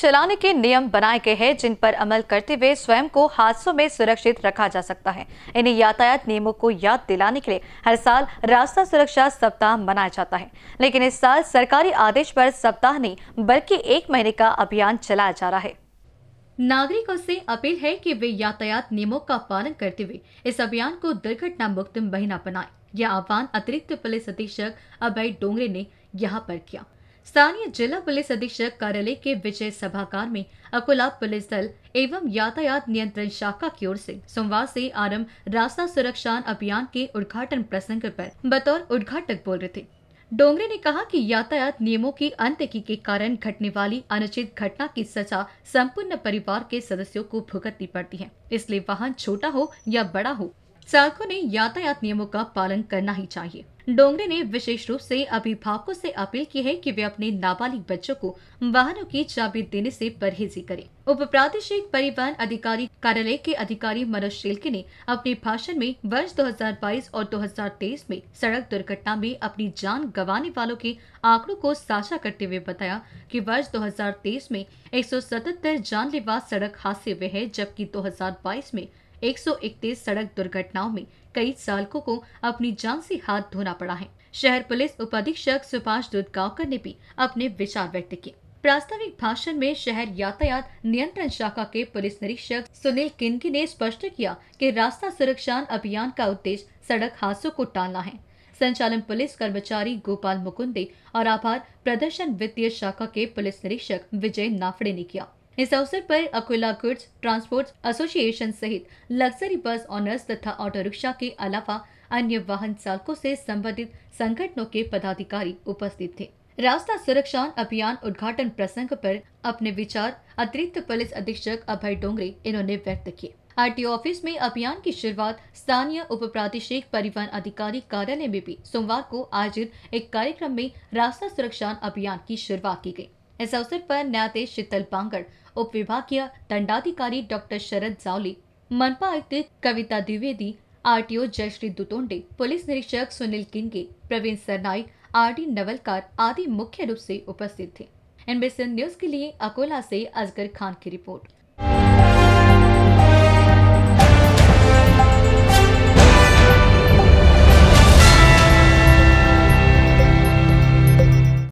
चलाने के नियम बनाए गए हैं जिन पर अमल करते हुए स्वयं को हादसों में सुरक्षित रखा जा सकता है इन्हें यातायात नियमों को याद दिलाने के लिए हर साल रास्ता सुरक्षा सप्ताह मनाया जाता है लेकिन इस साल सरकारी आदेश पर सप्ताह नहीं बल्कि एक महीने का अभियान चलाया जा रहा है नागरिकों से अपील है कि वे यातायात नियमों का पालन करते हुए इस अभियान को दुर्घटना मुक्त महीना बनाए यह आह्वान अतिरिक्त पुलिस अधीक्षक अभय डोंगरे ने यहाँ पर किया स्थानीय जिला पुलिस अधीक्षक कार्यालय के विजय सभाकार में अकोला पुलिस दल एवं यातायात नियंत्रण शाखा की ओर से सोमवार से आरंभ रास्ता सुरक्षा अभियान के उद्घाटन प्रसंग पर बतौर उद्घाटक बोल रहे थे डोंगरे ने कहा कि यातायात नियमों की की के कारण घटने वाली अनुचित घटना की सजा संपूर्ण परिवार के सदस्यों को भुगतनी पड़ती है इसलिए वाहन छोटा हो या बड़ा हो चालकों ने यातायात नियमों का पालन करना ही चाहिए डोंगरे ने विशेष रूप से अभिभावकों से अपील की है कि वे अपने नाबालिग बच्चों को वाहनों की चाबी देने से परहेजी करें उप प्रादेशिक परिवहन अधिकारी कार्यालय के अधिकारी मनोज शेलके ने अपने भाषण में वर्ष 2022 और 2023 में सड़क दुर्घटना में अपनी जान गंवाने वालों के आंकड़ों को साझा करते हुए बताया कि वर्ष 2023 में 177 जानलेवा सड़क हादसे हुए है जबकि 2022 में 131 सड़क दुर्घटनाओं में कई चालकों को अपनी जान से हाथ धोना पड़ा है शहर पुलिस उपाधीक्षक सुभाष दुधगांवकर ने भी अपने विचार व्यक्त किए प्रास्ताविक भाषण में शहर यातायात नियंत्रण शाखा के पुलिस निरीक्षक सुनील किनकी ने स्पष्ट किया कि रास्ता सुरक्षा अभियान का उद्देश्य सड़क हादसों को टालना है संचालन पुलिस कर्मचारी गोपाल मुकुंदे और आभार प्रदर्शन वित्तीय शाखा के पुलिस निरीक्षक विजय नाफड़े ने किया इस अवसर पर अकोला गुड्स ट्रांसपोर्ट एसोसिएशन सहित लग्जरी बस ऑनर्स तथा ऑटो रिक्शा के अलावा अन्य वाहन चालकों से संबंधित संगठनों के पदाधिकारी उपस्थित थे रास्ता सुरक्षा अभियान उद्घाटन प्रसंग पर अपने विचार अतिरिक्त पुलिस अधीक्षक अभय डोंगरे इन्होंने व्यक्त किए आर ऑफिस में अभियान की शुरुआत स्थानीय उप प्रादेशिक परिवहन अधिकारी कार्यालय में भी सोमवार को आयोजित एक कार्यक्रम में रास्ता सुरक्षा अभियान की शुरुआत की गयी इस अवसर पर न्यायाधीश शीतल बांगड़ उप विभागीय दंडाधिकारी डॉक्टर शरद जावली मनपा आयुक्त कविता द्विवेदी आरटीओ जयश्री दुतोंडे पुलिस निरीक्षक सुनील किंगे प्रवीण सरनाई आर डी नवलकार आदि मुख्य रूप से उपस्थित थे एनबीसी न्यूज के लिए अकोला से अजगर खान की रिपोर्ट